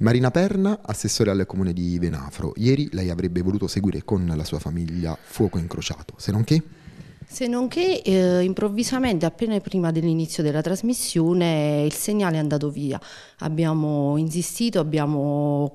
Marina Perna, assessore al comune di Venafro. Ieri lei avrebbe voluto seguire con la sua famiglia Fuoco Incrociato, se non che... Se non che eh, improvvisamente, appena prima dell'inizio della trasmissione, il segnale è andato via. Abbiamo insistito, abbiamo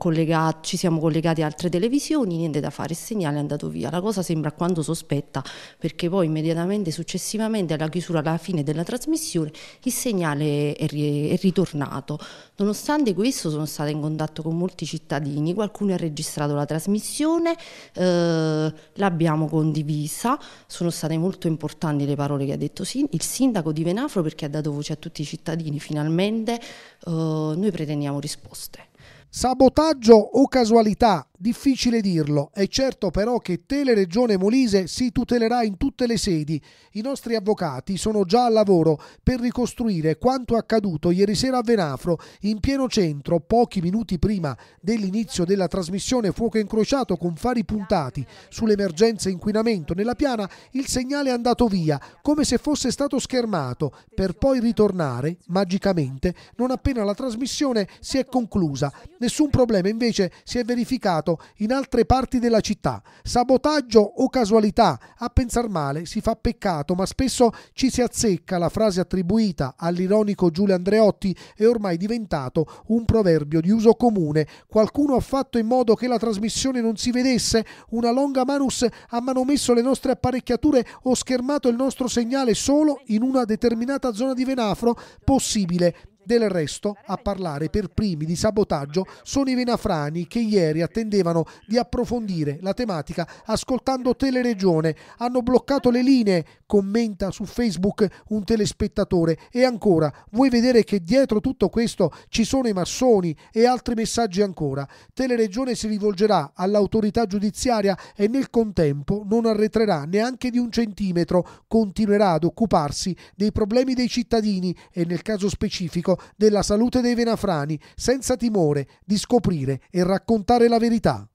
ci siamo collegati a altre televisioni, niente da fare, il segnale è andato via. La cosa sembra quanto sospetta, perché poi immediatamente successivamente alla chiusura, alla fine della trasmissione, il segnale è, ri è ritornato. Nonostante questo sono stata in contatto con molti cittadini, qualcuno ha registrato la trasmissione, eh, l'abbiamo condivisa, sono state molto molto importanti le parole che ha detto il sindaco di Venafro perché ha dato voce a tutti i cittadini. Finalmente eh, noi pretendiamo risposte. Sabotaggio o casualità? Difficile dirlo, è certo però che Teleregione Molise si tutelerà in tutte le sedi. I nostri avvocati sono già al lavoro per ricostruire quanto accaduto ieri sera a Venafro, in pieno centro, pochi minuti prima dell'inizio della trasmissione Fuoco Incrociato con fari puntati sull'emergenza inquinamento nella piana, il segnale è andato via, come se fosse stato schermato, per poi ritornare, magicamente, non appena la trasmissione si è conclusa. Nessun problema invece si è verificato realizzato in altre parti della città. Sabotaggio o casualità? A pensar male si fa peccato, ma spesso ci si azzecca la frase attribuita all'ironico Giulio Andreotti è ormai diventato un proverbio di uso comune. Qualcuno ha fatto in modo che la trasmissione non si vedesse, una longa manus ha manomesso le nostre apparecchiature o schermato il nostro segnale solo in una determinata zona di Venafro, possibile del resto, a parlare per primi di sabotaggio sono i venafrani che ieri attendevano di approfondire la tematica ascoltando Teleregione. Hanno bloccato le linee, commenta su Facebook un telespettatore. E ancora, vuoi vedere che dietro tutto questo ci sono i massoni e altri messaggi ancora? Teleregione si rivolgerà all'autorità giudiziaria e nel contempo non arretrerà neanche di un centimetro. Continuerà ad occuparsi dei problemi dei cittadini e nel caso specifico pubblico della salute dei venafrani senza timore di scoprire e raccontare la verità.